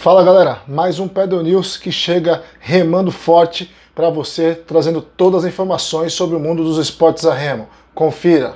Fala galera, mais um Pedro News que chega remando forte para você, trazendo todas as informações sobre o mundo dos esportes a remo. Confira!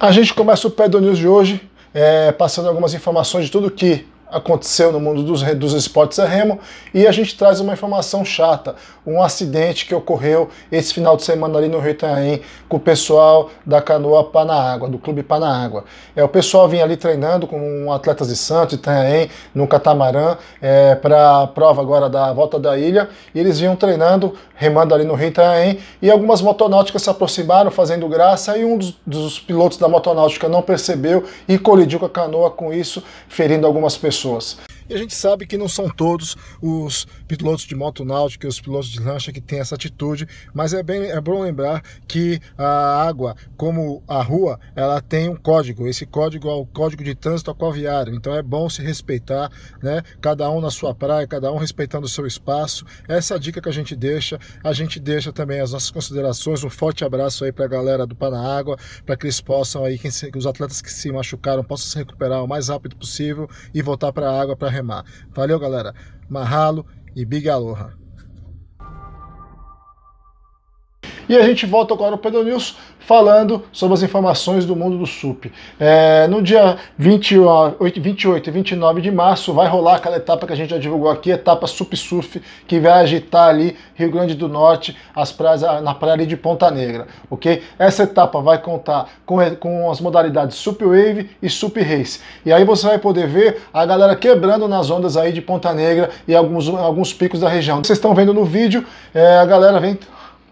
A gente começa o Pedro News de hoje é, passando algumas informações de tudo que aconteceu no mundo dos, dos esportes a é remo e a gente traz uma informação chata, um acidente que ocorreu esse final de semana ali no Rio Itanhaém com o pessoal da canoa Panaágua, do Clube Panaágua. É, o pessoal vinha ali treinando com atletas de Santos, Itanhaém, no catamarã, é, para a prova agora da volta da ilha, e eles vinham treinando, remando ali no Rio Itanhaém, e algumas motonáuticas se aproximaram fazendo graça e um dos, dos pilotos da motonáutica não percebeu e colidiu com a canoa com isso, ferindo algumas pessoas pessoas. E a gente sabe que não são todos os pilotos de moto náutica, os pilotos de lancha que têm essa atitude, mas é, bem, é bom lembrar que a água, como a rua, ela tem um código. Esse código é o código de trânsito aquaviário. Então é bom se respeitar, né? Cada um na sua praia, cada um respeitando o seu espaço. Essa é a dica que a gente deixa. A gente deixa também as nossas considerações. Um forte abraço aí para a galera do Panágua, para que eles possam aí, que os atletas que se machucaram possam se recuperar o mais rápido possível e voltar para a água para remar. Valeu, galera. Mahalo e Big Aloha. E a gente volta agora ao Pedro News falando sobre as informações do mundo do SUP. É, no dia 20, 28 e 29 de março vai rolar aquela etapa que a gente já divulgou aqui, etapa SUP-SUF, que vai agitar ali Rio Grande do Norte, as praias, na praia de Ponta Negra, ok? Essa etapa vai contar com, com as modalidades SUP Wave e SUP Race. E aí você vai poder ver a galera quebrando nas ondas aí de Ponta Negra e alguns, alguns picos da região. Vocês estão vendo no vídeo, é, a galera vem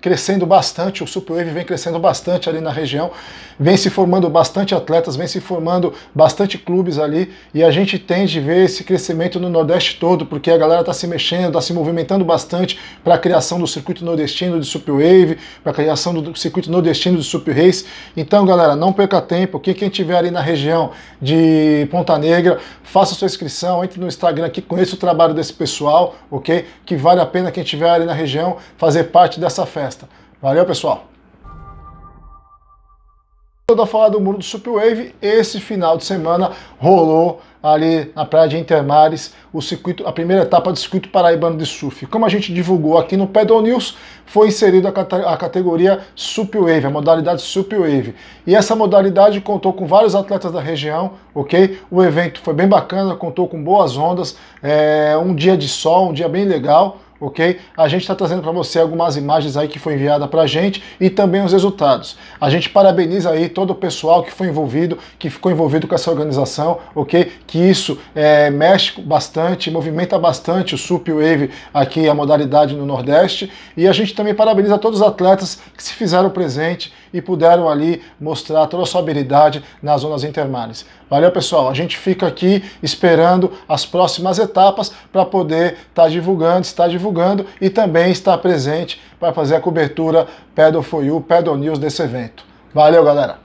crescendo bastante, o Superwave vem crescendo bastante ali na região, vem se formando bastante atletas, vem se formando bastante clubes ali, e a gente tende a ver esse crescimento no Nordeste todo, porque a galera está se mexendo, está se movimentando bastante para a criação do circuito nordestino de Superwave, para a criação do circuito nordestino de Super Race. Então, galera, não perca tempo, quem, quem tiver ali na região de Ponta Negra, faça sua inscrição, entre no Instagram aqui, conheça o trabalho desse pessoal, ok? Que vale a pena quem tiver ali na região fazer parte dessa festa festa. Valeu, pessoal! Toda a fala do muro do wave. esse final de semana rolou ali na praia de Intermares o circuito, a primeira etapa do circuito paraibano de surf. Como a gente divulgou aqui no Pedal News, foi inserida a, categoria wave, a modalidade wave. E essa modalidade contou com vários atletas da região, ok? O evento foi bem bacana, contou com boas ondas, é, um dia de sol, um dia bem legal ok? A gente está trazendo para você algumas imagens aí que foi enviada para a gente e também os resultados. A gente parabeniza aí todo o pessoal que foi envolvido, que ficou envolvido com essa organização, ok? Que isso é, mexe bastante, movimenta bastante o SUP Wave aqui, a modalidade no Nordeste. E a gente também parabeniza todos os atletas que se fizeram presente e puderam ali mostrar toda a sua habilidade nas zonas intermares. Valeu, pessoal. A gente fica aqui esperando as próximas etapas para poder estar tá divulgando, estar divulgando divulgando e também está presente para fazer a cobertura Pedal for You, Pedal News desse evento. Valeu, galera!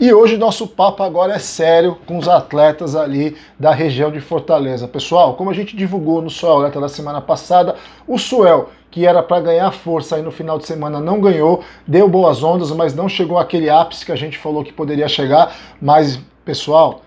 E hoje nosso papo agora é sério com os atletas ali da região de Fortaleza. Pessoal, como a gente divulgou no Suel Atleta da semana passada, o Suel, que era para ganhar força aí no final de semana, não ganhou, deu boas ondas, mas não chegou àquele ápice que a gente falou que poderia chegar. Mas, pessoal,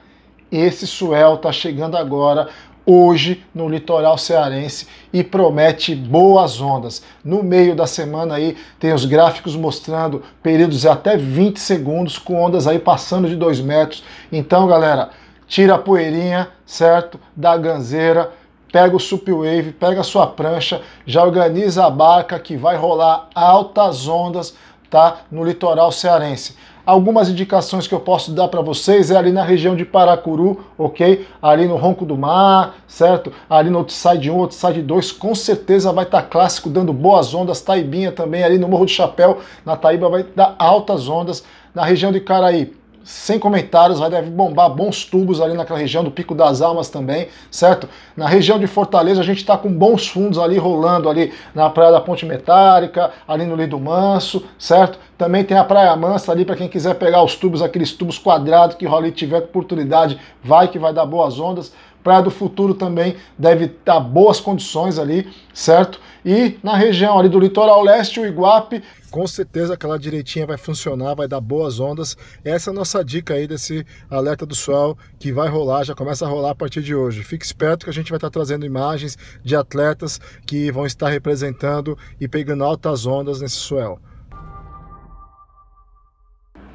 esse Suel está chegando agora hoje no litoral cearense e promete boas ondas. No meio da semana aí tem os gráficos mostrando períodos de até 20 segundos com ondas aí passando de 2 metros. Então, galera, tira a poeirinha, certo? Da ganzeira, pega o Supwave, pega a sua prancha, já organiza a barca que vai rolar altas ondas, tá? No litoral cearense. Algumas indicações que eu posso dar para vocês é ali na região de Paracuru, ok? Ali no Ronco do Mar, certo? Ali no Outside 1, Outside 2, com certeza vai estar tá clássico dando boas ondas. Taibinha também, ali no Morro do Chapéu, na Taíba vai dar altas ondas. Na região de Caraí, sem comentários, vai deve bombar bons tubos ali naquela região do Pico das Almas também, certo? Na região de Fortaleza a gente está com bons fundos ali rolando ali na Praia da Ponte Metálica, ali no Lido Manso, certo? Também tem a Praia Mansa ali para quem quiser pegar os tubos, aqueles tubos quadrados que rola e tiver oportunidade, vai que vai dar boas ondas. Praia do Futuro também deve estar boas condições ali, certo? E na região ali do litoral leste, o Iguape, com certeza aquela direitinha vai funcionar, vai dar boas ondas. Essa é a nossa dica aí desse alerta do sol que vai rolar, já começa a rolar a partir de hoje. Fique esperto que a gente vai estar trazendo imagens de atletas que vão estar representando e pegando altas ondas nesse swell.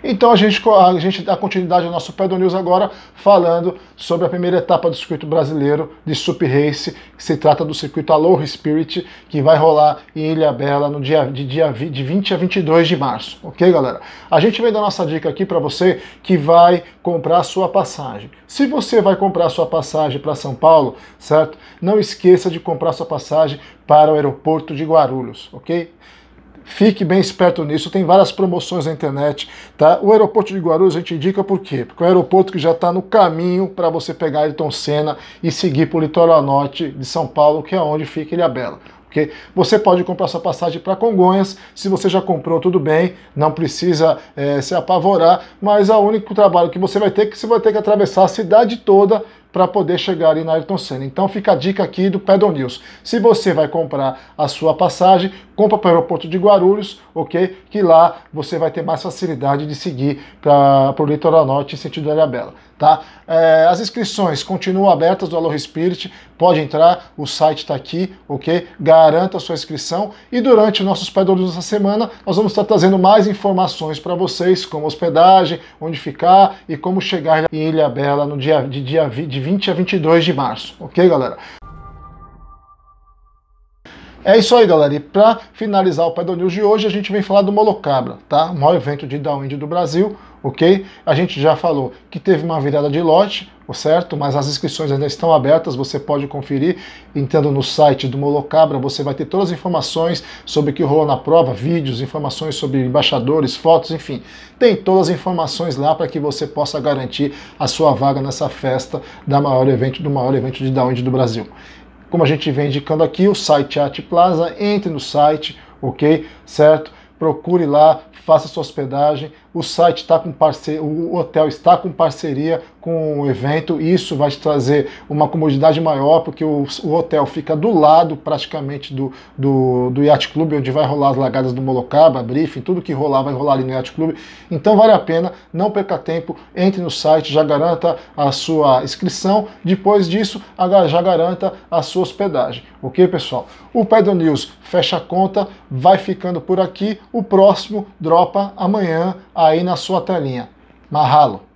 Então a gente, a gente dá continuidade ao nosso Pedro News agora, falando sobre a primeira etapa do circuito brasileiro de super Race, que se trata do circuito Aloha Spirit, que vai rolar em Ilha Bela no dia, de, dia, de 20 a 22 de março, ok, galera? A gente vai dar nossa dica aqui para você que vai comprar a sua passagem. Se você vai comprar a sua passagem para São Paulo, certo? Não esqueça de comprar sua passagem para o aeroporto de Guarulhos, ok? Fique bem esperto nisso, tem várias promoções na internet, tá? O aeroporto de Guarulhos a gente indica por quê? Porque é um aeroporto que já está no caminho para você pegar Ayrton Senna e seguir para o litoral norte de São Paulo, que é onde fica Ilha Bela. Você pode comprar sua passagem para Congonhas, se você já comprou, tudo bem, não precisa é, se apavorar, mas o único trabalho que você vai ter é que você vai ter que atravessar a cidade toda para poder chegar ali na Ayrton Senna. Então fica a dica aqui do Pedal News. Se você vai comprar a sua passagem, compra para o aeroporto de Guarulhos, ok? Que lá você vai ter mais facilidade de seguir para o litoral norte em sentido da Ilha Bela, tá? É, as inscrições continuam abertas do Alô Spirit, pode entrar, o site está aqui, ok? Garanta a sua inscrição e durante nossos Pedal News essa semana nós vamos estar trazendo mais informações para vocês, como hospedagem, onde ficar e como chegar em Ilha Bela no dia de dia 20 de 20 a 22 de março, ok, galera? É isso aí, galera. E para finalizar o Pedal News de hoje, a gente vem falar do Molocabra, tá? O maior evento de downwind do Brasil, ok? A gente já falou que teve uma virada de lote, certo? Mas as inscrições ainda estão abertas, você pode conferir entrando no site do Molocabra, você vai ter todas as informações sobre o que rolou na prova, vídeos, informações sobre embaixadores, fotos, enfim. Tem todas as informações lá para que você possa garantir a sua vaga nessa festa da maior evento, do maior evento de downwind do Brasil como a gente vem indicando aqui, o site Art Plaza, entre no site, ok? Certo? Procure lá, faça sua hospedagem, o site está com parceria, o hotel está com parceria com o evento, isso vai te trazer uma comodidade maior, porque o, o hotel fica do lado praticamente do, do, do Yacht Club, onde vai rolar as lagadas do Molocaba, briefing, tudo que rolar vai rolar ali no Yacht Club. Então vale a pena, não perca tempo, entre no site, já garanta a sua inscrição, depois disso já garanta a sua hospedagem. Ok, pessoal? O Pedro News fecha a conta, vai ficando por aqui. O próximo dropa amanhã A aí na sua telinha. Marralo!